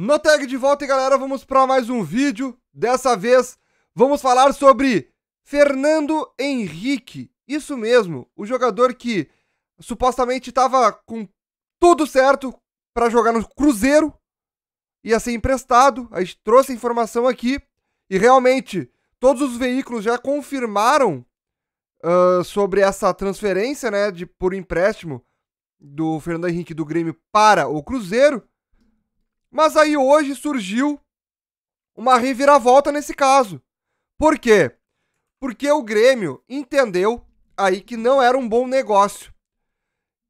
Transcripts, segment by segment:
No tag de volta, galera, vamos para mais um vídeo. Dessa vez, vamos falar sobre Fernando Henrique. Isso mesmo, o jogador que supostamente estava com tudo certo para jogar no Cruzeiro, ia ser emprestado. A gente trouxe a informação aqui e realmente todos os veículos já confirmaram uh, sobre essa transferência, né, de por empréstimo do Fernando Henrique do Grêmio para o Cruzeiro. Mas aí hoje surgiu uma reviravolta nesse caso. Por quê? Porque o Grêmio entendeu aí que não era um bom negócio.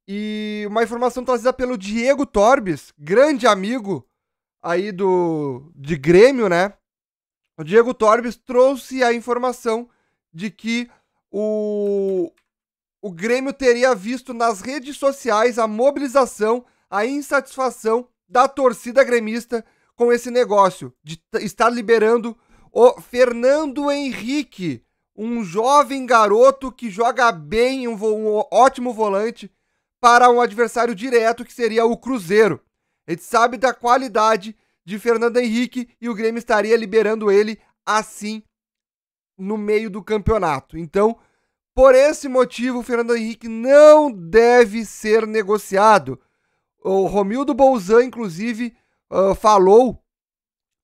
E uma informação trazida pelo Diego Torbes, grande amigo aí do de Grêmio, né? O Diego Torbes trouxe a informação de que o, o Grêmio teria visto nas redes sociais a mobilização, a insatisfação da torcida gremista com esse negócio de estar liberando o Fernando Henrique, um jovem garoto que joga bem, um, um ótimo volante, para um adversário direto que seria o Cruzeiro. A gente sabe da qualidade de Fernando Henrique e o Grêmio estaria liberando ele assim no meio do campeonato. Então, por esse motivo, o Fernando Henrique não deve ser negociado. O Romildo Bolzan, inclusive, uh, falou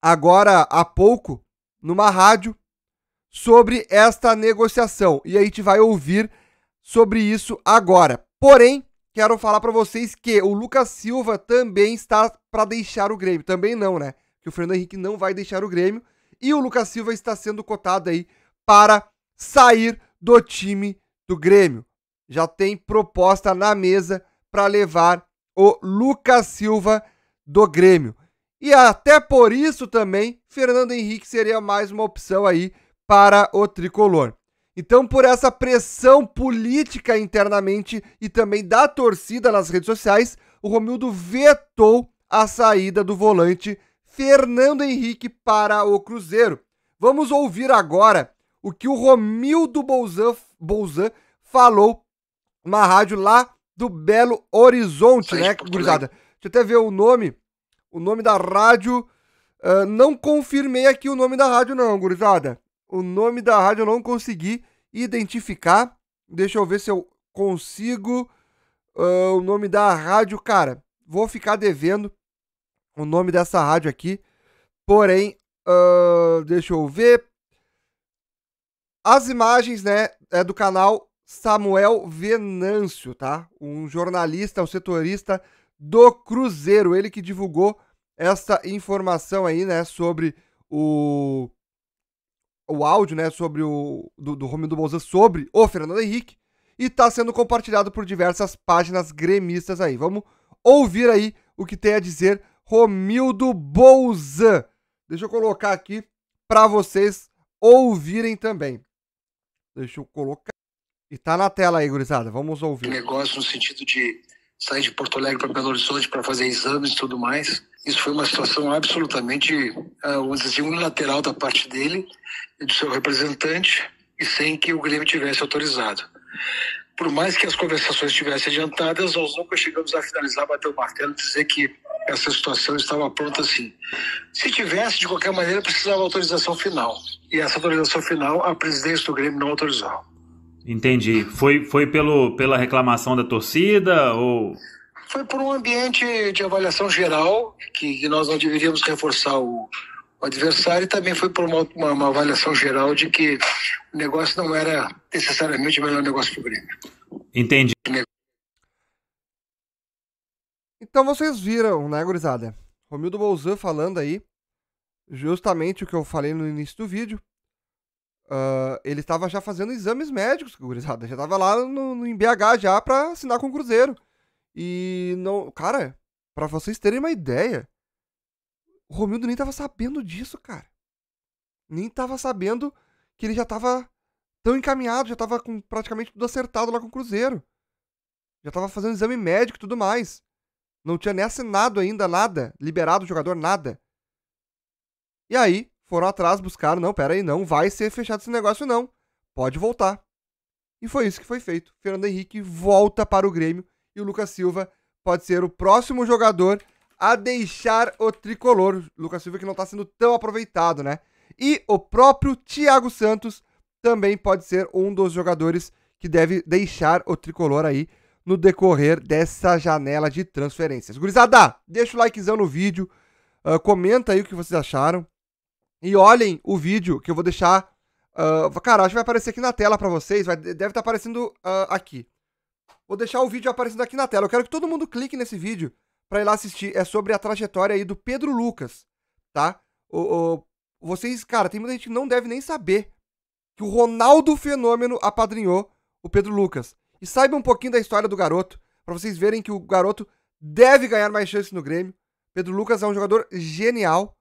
agora há pouco numa rádio sobre esta negociação. E a gente vai ouvir sobre isso agora. Porém, quero falar para vocês que o Lucas Silva também está para deixar o Grêmio. Também não, né? Que o Fernando Henrique não vai deixar o Grêmio. E o Lucas Silva está sendo cotado aí para sair do time do Grêmio. Já tem proposta na mesa para levar o Lucas Silva do Grêmio. E até por isso também, Fernando Henrique seria mais uma opção aí para o tricolor. Então, por essa pressão política internamente e também da torcida nas redes sociais, o Romildo vetou a saída do volante Fernando Henrique para o Cruzeiro. Vamos ouvir agora o que o Romildo Bolzan, Bolzan falou na rádio lá do Belo Horizonte, né, é gurizada? Deixa eu até ver o nome. O nome da rádio. Uh, não confirmei aqui o nome da rádio, não, gurizada. O nome da rádio eu não consegui identificar. Deixa eu ver se eu consigo uh, o nome da rádio. Cara, vou ficar devendo o nome dessa rádio aqui. Porém, uh, deixa eu ver. As imagens, né, é do canal Samuel Venâncio, tá? Um jornalista, um setorista do Cruzeiro, ele que divulgou essa informação aí, né, sobre o o áudio, né, sobre o do, do Romildo Bolzan sobre o Fernando Henrique e tá sendo compartilhado por diversas páginas gremistas aí. Vamos ouvir aí o que tem a dizer Romildo Bolzan. Deixa eu colocar aqui para vocês ouvirem também. Deixa eu colocar e tá na tela aí, gurizada, vamos ouvir. Negócio no sentido de sair de Porto Alegre para Belo Horizonte para fazer exames e tudo mais. Isso foi uma situação absolutamente, ah, vamos dizer assim, unilateral da parte dele e do seu representante, e sem que o Grêmio tivesse autorizado. Por mais que as conversações estivessem adiantadas, nós nunca chegamos a finalizar, bater o martelo e dizer que essa situação estava pronta assim. Se tivesse, de qualquer maneira, precisava autorização final. E essa autorização final, a presidência do Grêmio não autorizou. Entendi. Foi, foi pelo, pela reclamação da torcida ou foi por um ambiente de avaliação geral, que, que nós não deveríamos reforçar o, o adversário, e também foi por uma, uma, uma, avaliação geral de que o negócio não era necessariamente o melhor negócio que o Grêmio. Entendi. Então vocês viram, né, gurizada? Romildo Bolzan falando aí, justamente o que eu falei no início do vídeo, Uh, ele estava já fazendo exames médicos, gurizada. Já estava lá no, no, em BH já pra assinar com o Cruzeiro. E não. Cara, para vocês terem uma ideia, o Romildo nem tava sabendo disso, cara. Nem tava sabendo que ele já tava tão encaminhado, já tava com praticamente tudo acertado lá com o Cruzeiro. Já tava fazendo exame médico e tudo mais. Não tinha nem assinado ainda nada, liberado o jogador, nada. E aí, foram atrás, buscaram, não, pera aí, não vai ser fechado esse negócio não. Pode voltar. E foi isso que foi feito. Fernando Henrique volta para o Grêmio e o Lucas Silva pode ser o próximo jogador a deixar o tricolor. Lucas Silva que não está sendo tão aproveitado, né? E o próprio Thiago Santos também pode ser um dos jogadores que deve deixar o tricolor aí no decorrer dessa janela de transferências. Gurizada, deixa o likezão no vídeo, uh, comenta aí o que vocês acharam. E olhem o vídeo que eu vou deixar. Uh, cara, acho que vai aparecer aqui na tela para vocês. Vai, deve estar tá aparecendo uh, aqui. Vou deixar o vídeo aparecendo aqui na tela. Eu quero que todo mundo clique nesse vídeo para ir lá assistir. É sobre a trajetória aí do Pedro Lucas, tá? O, o, vocês, cara, tem muita gente que não deve nem saber que o Ronaldo Fenômeno apadrinhou o Pedro Lucas. E saiba um pouquinho da história do garoto, para vocês verem que o garoto deve ganhar mais chances no Grêmio. Pedro Lucas é um jogador genial,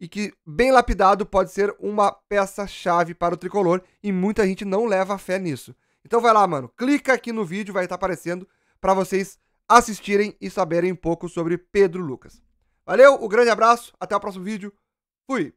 e que, bem lapidado, pode ser uma peça-chave para o tricolor e muita gente não leva fé nisso. Então vai lá, mano, clica aqui no vídeo, vai estar aparecendo para vocês assistirem e saberem um pouco sobre Pedro Lucas. Valeu, um grande abraço, até o próximo vídeo. Fui!